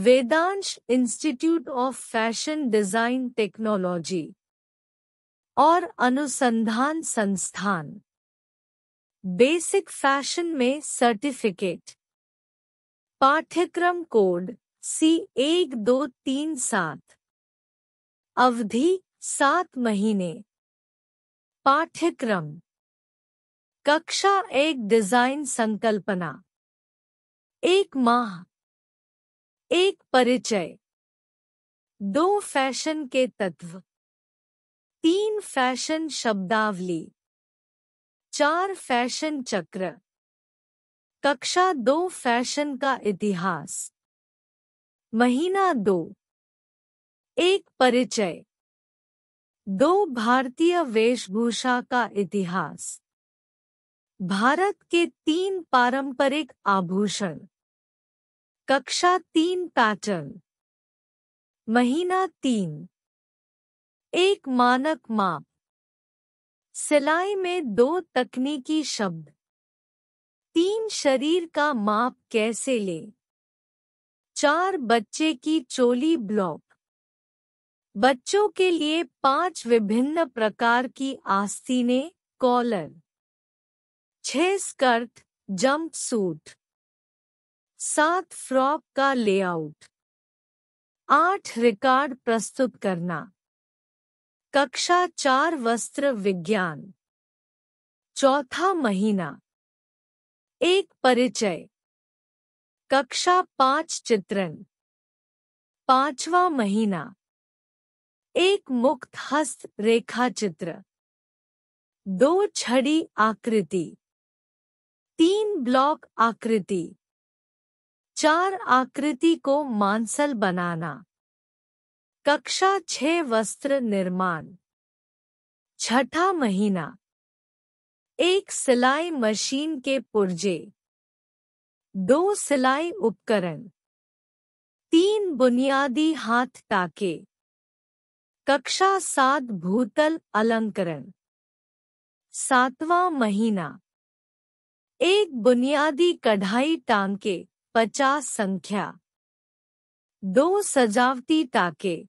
वेदांश institute of fashion design technology और अनुसंधान संस्थान बेसिक फैशन में सर्टिफिकेट पाठ्यक्रम कोड सी एक दो तीन सात अवधि सात महीने पाठ्यक्रम कक्षा एक डिजाइन संकल्पना एक माह एक परिचय दो फैशन के तत्व तीन फैशन शब्दावली चार फैशन चक्र कक्षा दो फैशन का इतिहास महीना दो एक परिचय दो भारतीय वेशभूषा का इतिहास भारत के तीन पारंपरिक आभूषण कक्षा तीन पैटर्न महीना तीन एक मानक माप सिलाई में दो तकनीकी शब्द तीन शरीर का माप कैसे ले चार बच्चे की चोली ब्लॉक बच्चों के लिए पांच विभिन्न प्रकार की आस्तीने कॉलर छह स्कर्ट जंप सूट सात फ्रॉक का लेआउट आठ रिकॉर्ड प्रस्तुत करना कक्षा चार वस्त्र विज्ञान चौथा महीना एक परिचय कक्षा पांच चित्रण पांचवा महीना एक मुक्त हस्त रेखा चित्र दो छड़ी आकृति तीन ब्लॉक आकृति चार आकृति को मांसल बनाना कक्षा छह वस्त्र निर्माण छठा महीना एक सिलाई मशीन के पुर्जे दो सिलाई उपकरण तीन बुनियादी हाथ टाके कक्षा सात भूतल अलंकरण सातवां महीना एक बुनियादी कढ़ाई टांके पचास संख्या दो सजावटी टाके